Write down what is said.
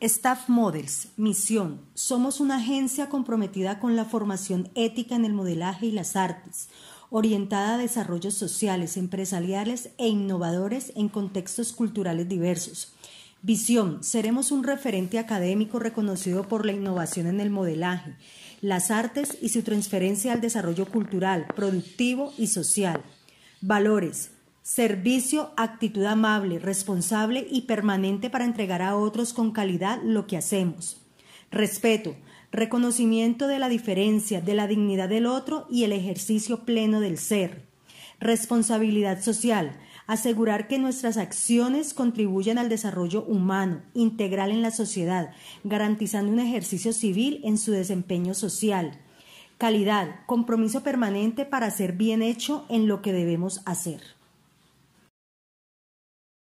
Staff Models, misión. Somos una agencia comprometida con la formación ética en el modelaje y las artes, orientada a desarrollos sociales, empresariales e innovadores en contextos culturales diversos. Visión. Seremos un referente académico reconocido por la innovación en el modelaje, las artes y su transferencia al desarrollo cultural, productivo y social. Valores. Servicio, actitud amable, responsable y permanente para entregar a otros con calidad lo que hacemos. Respeto, reconocimiento de la diferencia, de la dignidad del otro y el ejercicio pleno del ser. Responsabilidad social, asegurar que nuestras acciones contribuyan al desarrollo humano, integral en la sociedad, garantizando un ejercicio civil en su desempeño social. Calidad, compromiso permanente para ser bien hecho en lo que debemos hacer.